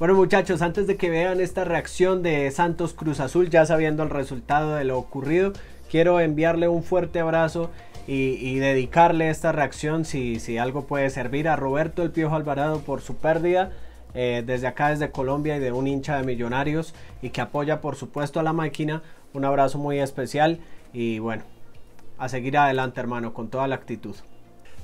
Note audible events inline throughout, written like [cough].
Bueno muchachos, antes de que vean esta reacción de Santos Cruz Azul, ya sabiendo el resultado de lo ocurrido, quiero enviarle un fuerte abrazo y, dedicarle esta reacción, si, algo puede servir, a Roberto El Piojo Alvarado por su pérdida. Eh, desde acá, desde Colombia y de un hincha de Millonarios y que apoya por supuesto a la máquina. Un abrazo muy especial y bueno, a seguir adelante hermano, con toda la actitud.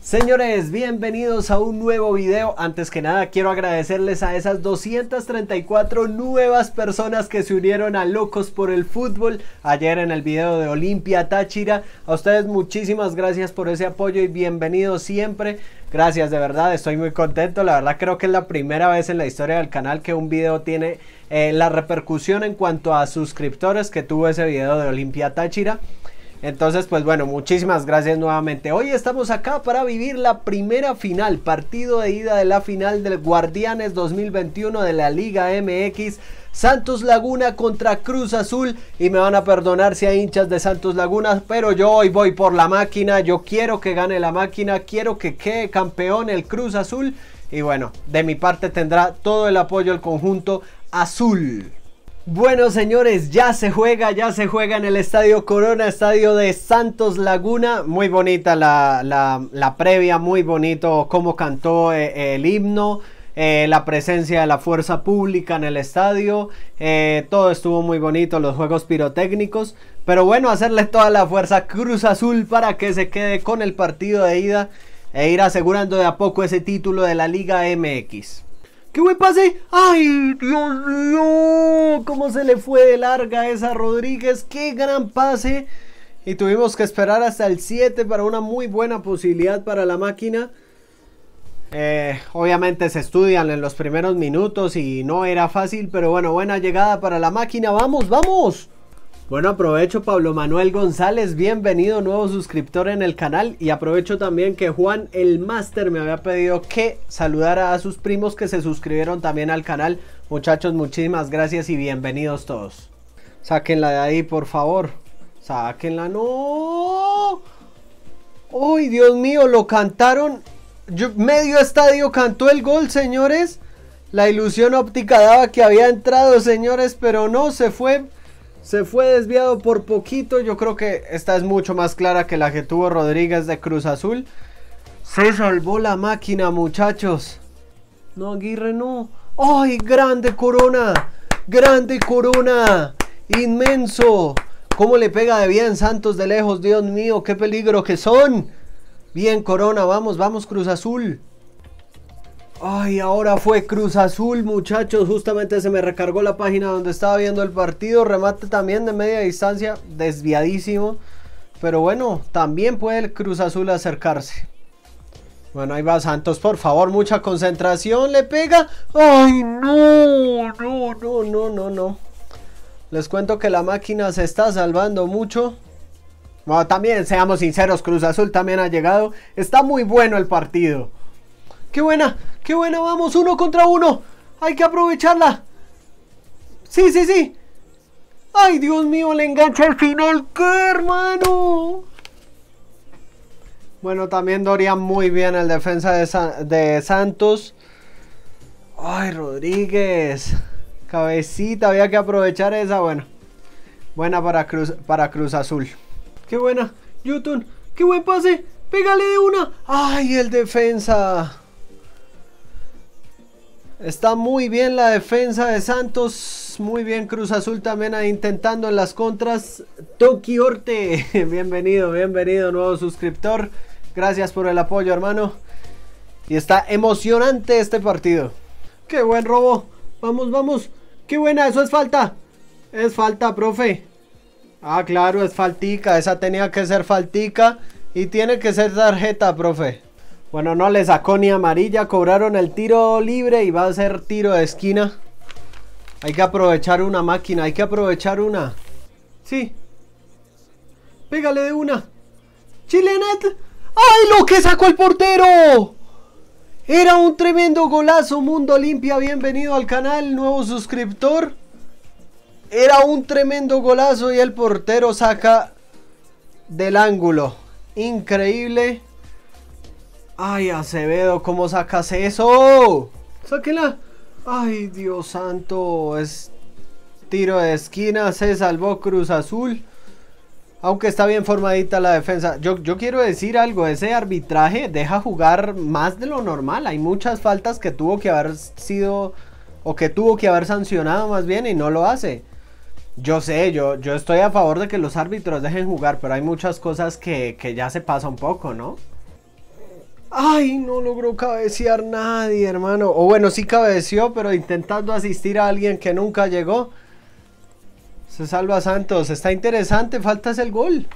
Señores, bienvenidos a un nuevo video. Antes que nada, quiero agradecerles a esas 234 nuevas personas que se unieron a Locos por el Fútbol ayer en el video de Olimpia Táchira. A ustedes muchísimas gracias por ese apoyo y bienvenidos siempre. Gracias, de verdad, estoy muy contento. La verdad creo que es la primera vez en la historia del canal que un video tiene eh, la repercusión en cuanto a suscriptores que tuvo ese video de Olimpia Táchira. Entonces, pues bueno, muchísimas gracias nuevamente. Hoy estamos acá para vivir la primera final, partido de ida de la final del Guardianes 2021 de la Liga MX. Santos Laguna contra Cruz Azul y me van a perdonar si hay hinchas de Santos Laguna, pero yo hoy voy por la máquina, yo quiero que gane la máquina, quiero que quede campeón el Cruz Azul y bueno, de mi parte tendrá todo el apoyo el conjunto azul. Bueno, señores, ya se juega, ya se juega en el Estadio Corona, Estadio de Santos Laguna. Muy bonita la, previa, muy bonito cómo cantó eh, el himno. Eh, la presencia de la fuerza pública en el estadio, eh, todo estuvo muy bonito, los juegos pirotécnicos, pero bueno, hacerle toda la fuerza Cruz Azul para que se quede con el partido de ida e ir asegurando de a poco ese título de la Liga MX. ¡Qué buen pase! ¡Ay, Dios mío! ¿Cómo se le fue de larga esa Rodríguez? ¡Qué gran pase! Y tuvimos que esperar hasta el 7 para una muy buena posibilidad para la máquina. Eh, obviamente se estudian en los primeros minutos y no era fácil, pero bueno, buena llegada para la máquina. ¡Vamos, vamos! Bueno, aprovecho Pablo Manuel González, bienvenido, nuevo suscriptor en el canal y aprovecho también que Juan el máster, me había pedido que saludara a sus primos que se suscribieron también al canal. Muchachos, muchísimas gracias y bienvenidos todos. Sáquenla de ahí, por favor. Sáquenla, no. ¡Uy, Dios mío! Lo cantaron. medio estadio cantó el gol, señores. La ilusión óptica daba que había entrado, señores, pero no, se fue se fue desviado por poquito. Yo creo que esta es mucho más clara que la que tuvo Rodríguez de Cruz Azul. Se salvó la máquina, muchachos. No, Aguirre, no. ¡Ay, grande Corona! ¡Grande Corona! ¡Inmenso! ¿Cómo le pega de bien Santos de lejos? Dios mío, qué peligro que son. Bien, Corona, vamos, vamos, Cruz Azul. Ay, ahora fue Cruz Azul, muchachos. Justamente se me recargó la página donde estaba viendo el partido. Remate también de media distancia, desviadísimo. Pero bueno, también puede el Cruz Azul acercarse. Bueno, ahí va Santos, por favor, mucha concentración. Le pega. Ay, no, no, no, no, no, no. Les cuento que la máquina se está salvando mucho. Bueno, también, seamos sinceros, Cruz Azul también ha llegado. Está muy bueno el partido. ¡Qué buena! ¡Qué buena! ¡Vamos! ¡Uno contra uno! ¡Hay que aprovecharla! ¡Sí, sí, sí! ¡Ay, Dios mío! ¡Le engancha al final! ¡Qué hermano! Bueno, también Dorian muy bien el defensa de, Santos. ¡Ay, Rodríguez! Cabecita, había que aprovechar esa. Bueno, buena para Cruz, para Cruz Azul. ¡Qué buena! ¡Yutun! ¡Qué buen pase! ¡Pégale de una! ¡Ay, el defensa! Está muy bien la defensa de Santos. Muy bien Cruz Azul también intentando en las contras. Toki Orte, [laughs] bienvenido, bienvenido nuevo suscriptor. Gracias por el apoyo hermano. Y está emocionante este partido. Qué buen robo. Vamos, vamos. Qué buena, eso es falta. Es falta, profe. Ah, claro, es faltica. Esa tenía que ser faltica. Y tiene que ser tarjeta, profe. Bueno, no le sacó ni amarilla. Cobraron el tiro libre y va a ser tiro de esquina. Hay que aprovechar una máquina. Hay que aprovechar una. Sí. Pégale de una. Chilenet. ¡Ay, lo que sacó el portero! Era un tremendo golazo, Mundo Olimpia. Bienvenido al canal, nuevo suscriptor. Era un tremendo golazo y el portero saca del ángulo. Increíble. Ay, Acevedo, ¿cómo sacas eso? Sáquela. Ay, Dios santo. Es tiro de esquina. Se salvó Cruz Azul. Aunque está bien formadita la defensa. Yo, yo, quiero decir algo. Ese arbitraje deja jugar más de lo normal. Hay muchas faltas que tuvo que haber sido... O que tuvo que haber sancionado más bien y no lo hace. Yo sé, yo, yo estoy a favor de que los árbitros dejen jugar. Pero hay muchas cosas que, que ya se pasa un poco, ¿no? Ay, no logró cabecear nadie, hermano. O bueno, sí cabeció, pero intentando asistir a alguien que nunca llegó. Se salva Santos. Está interesante, faltas el gol.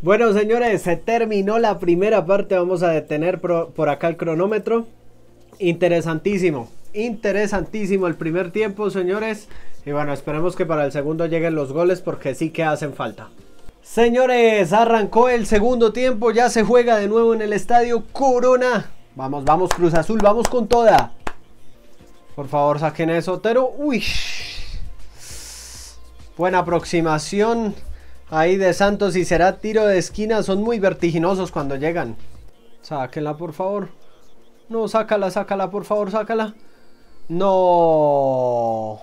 Bueno, señores, se terminó la primera parte. Vamos a detener por, por acá el cronómetro. Interesantísimo, interesantísimo el primer tiempo, señores. Y bueno, esperemos que para el segundo lleguen los goles porque sí que hacen falta. Señores, arrancó el segundo tiempo, ya se juega de nuevo en el estadio Corona. Vamos, vamos Cruz Azul, vamos con toda. Por favor, saquen a Sotero. Uy. Buena aproximación ahí de Santos y será tiro de esquina. Son muy vertiginosos cuando llegan. Sáquenla, por favor. No, sácala, sácala, por favor, sácala. No.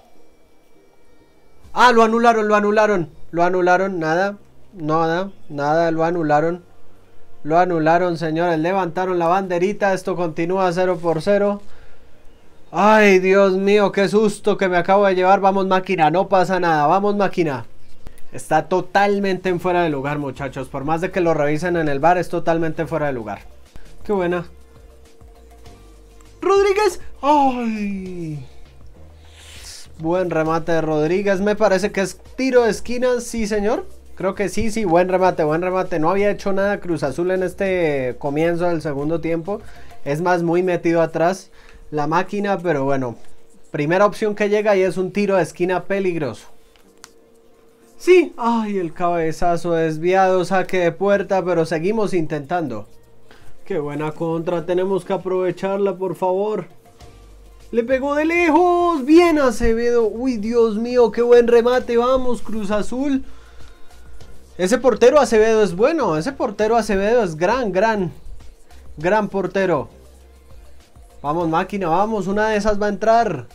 Ah, lo anularon, lo anularon. Lo anularon, nada. Nada, nada, lo anularon. Lo anularon, señores. Levantaron la banderita. Esto continúa 0 por 0. Ay, Dios mío, qué susto que me acabo de llevar. Vamos, máquina, no pasa nada. Vamos, máquina. Está totalmente en fuera de lugar, muchachos. Por más de que lo revisen en el bar, es totalmente fuera de lugar. Qué buena. Rodríguez. Ay. Buen remate de Rodríguez. Me parece que es tiro de esquina. Sí, señor. Creo que sí, sí, buen remate, buen remate. No había hecho nada Cruz Azul en este comienzo del segundo tiempo. Es más, muy metido atrás la máquina, pero bueno. Primera opción que llega y es un tiro de esquina peligroso. Sí, ay, el cabezazo desviado, saque de puerta, pero seguimos intentando. Qué buena contra, tenemos que aprovecharla, por favor. Le pegó de lejos, bien Acevedo. Uy, Dios mío, qué buen remate, vamos, Cruz Azul. Ese portero Acevedo es bueno. Ese portero Acevedo es gran, gran. Gran portero. Vamos, máquina, vamos. Una de esas va a entrar.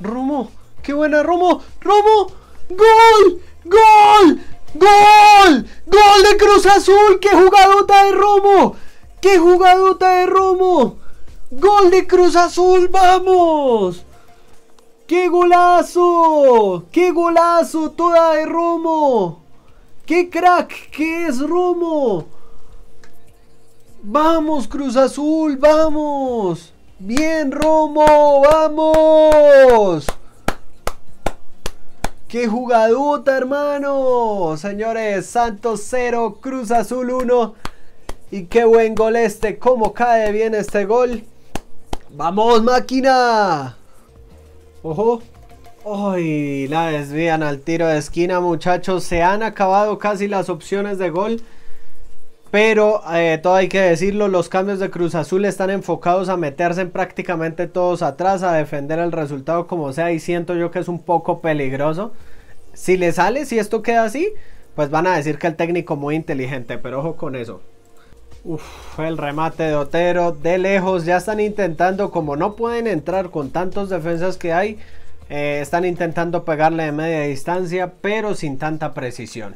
Romo. ¡Qué buena, Romo! ¡Romo! ¡Gol! ¡Gol! ¡Gol! ¡Gol de Cruz Azul! ¡Qué jugadota de Romo! ¡Qué jugadota de Romo! ¡Gol de Cruz Azul! ¡Vamos! ¡Qué golazo! ¡Qué golazo! ¡Toda de Romo! ¡Qué crack! ¿Qué es Romo! ¡Vamos, Cruz Azul! ¡Vamos! ¡Bien, Romo! ¡Vamos! ¡Qué jugadota, hermano! Señores, Santos 0, Cruz Azul 1. Y qué buen gol este, cómo cae bien este gol. ¡Vamos, máquina! ¡Ojo! Uy, la desvían al tiro de esquina, muchachos. Se han acabado casi las opciones de gol. Pero eh, todo hay que decirlo, los cambios de Cruz Azul están enfocados a meterse en prácticamente todos atrás, a defender el resultado como sea y siento yo que es un poco peligroso. Si le sale, si esto queda así, pues van a decir que el técnico muy inteligente, pero ojo con eso. Uf, el remate de Otero, de lejos, ya están intentando, como no pueden entrar con tantos defensas que hay, eh, están intentando pegarle de media distancia, pero sin tanta precisión.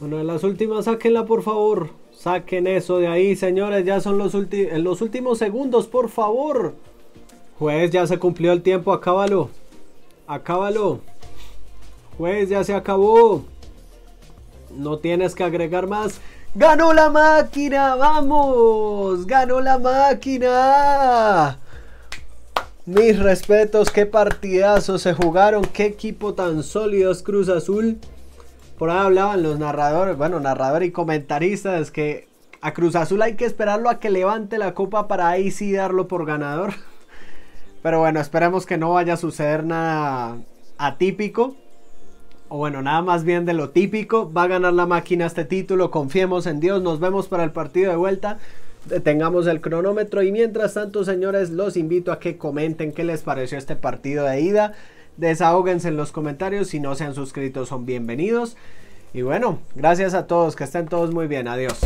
Bueno, en las últimas, sáquenla por favor. Saquen eso de ahí, señores. Ya son los, los últimos segundos, por favor. Juez, ya se cumplió el tiempo. Acábalo. Acábalo. Juez, ya se acabó. No tienes que agregar más. ¡Ganó la máquina! ¡Vamos! ¡Ganó la máquina! Mis respetos, qué partidazo se jugaron, qué equipo tan es Cruz Azul. Por ahí hablaban los narradores, bueno, narrador y comentaristas que a Cruz Azul hay que esperarlo a que levante la copa para ahí sí darlo por ganador. [laughs] Pero bueno, esperemos que no vaya a suceder nada atípico. O bueno, nada más bien de lo típico. Va a ganar la máquina este título. Confiemos en Dios. Nos vemos para el partido de vuelta tengamos el cronómetro. Y mientras tanto, señores, los invito a que comenten qué les pareció este partido de ida. Desahóguense en los comentarios. Si no se han suscrito, son bienvenidos. Y bueno, gracias a todos. Que estén todos muy bien. Adiós.